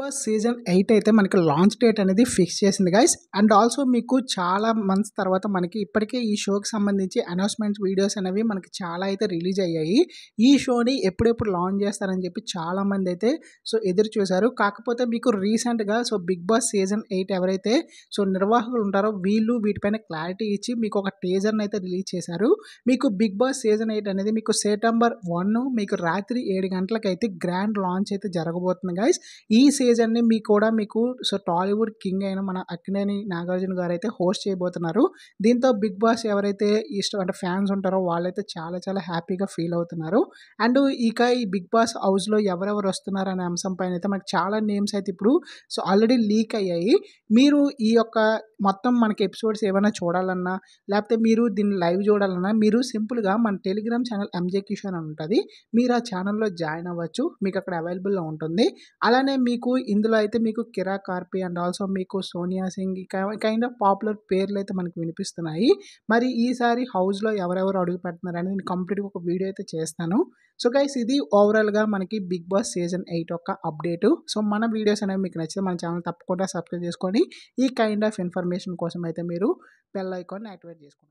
boss season eight అయితే మనకి launch date అనేది ఫిక్స్ చేసింది గైస్ అండ్ ఆల్సో మీకు చాలా మంత్స్ తర్వాత మనకి ఇప్పటికే ఈ షోకి సంబంధించి అనౌన్స్మెంట్ వీడియోస్ అనేవి మనకి చాలా అయితే రిలీజ్ అయ్యాయి ఈ షోని ఎప్పుడెప్పుడు లాంచ్ చేస్తారని చెప్పి చాలామంది అయితే సో ఎదురు చూశారు కాకపోతే మీకు రీసెంట్గా so Bigg Boss season eight ఎవరైతే సో నిర్వాహకులు ఉంటారో వీళ్ళు వీటిపైన క్లారిటీ ఇచ్చి మీకు ఒక టేజర్ని అయితే రిలీజ్ చేశారు మీకు బిగ్ బాస్ సీజన్ ఎయిట్ అనేది మీకు సెప్టెంబర్ వన్ మీకు రాత్రి ఏడు గంటలకైతే గ్రాండ్ లాంచ్ అయితే జరగబోతుంది గాయస్ ఈ సీజన్ స్టేజ్ అన్ని మీ కూడా మీకు సో టాలీవుడ్ కింగ్ అయిన మన అక్కినేని నాగార్జున గారు అయితే హోస్ట్ చేయబోతున్నారు దీంతో బిగ్ బాస్ ఎవరైతే ఇష్టం అంటే ఫ్యాన్స్ ఉంటారో వాళ్ళైతే చాలా చాలా హ్యాపీగా ఫీల్ అవుతున్నారు అండ్ ఇక ఈ బిగ్ బాస్ హౌస్లో ఎవరెవరు వస్తున్నారు అనే అంశం పైన అయితే మనకి చాలా నేమ్స్ అయితే ఇప్పుడు సో ఆల్రెడీ లీక్ అయ్యాయి మీరు ఈ యొక్క మొత్తం మనకి ఎపిసోడ్స్ ఏమైనా చూడాలన్నా లేకపోతే మీరు దీన్ని లైవ్ చూడాలన్నా మీరు సింపుల్గా మన టెలిగ్రామ్ ఛానల్ ఎంజే కిషన్ అని ఉంటుంది మీరు ఆ ఛానల్లో జాయిన్ అవ్వచ్చు మీకు అక్కడ అవైలబుల్లో ఉంటుంది అలానే మీకు మీకు ఇందులో అయితే మీకు కిరా కార్పి అండ్ ఆల్సో మీకు Sonia Singh kind of popular పేర్లు అయితే మనకు వినిపిస్తున్నాయి మరి ఈసారి హౌస్లో ఎవరెవరు అడుగు పెడుతున్నారు అని నేను కంప్లీట్గా ఒక వీడియో అయితే చేస్తాను సో గైస్ ఇది ఓవరాల్గా మనకి బిగ్ బాస్ సీజన్ ఎయిట్ యొక్క అప్డేటు సో మన వీడియోస్ అనేవి మీకు నచ్చితే మన ఛానల్ తప్పకుండా సబ్స్క్రైబ్ చేసుకొని ఈ కైండ్ ఆఫ్ ఇన్ఫర్మేషన్ కోసం అయితే మీరు బెల్ ఐకాన్ యాక్టివేట్ చేసుకోండి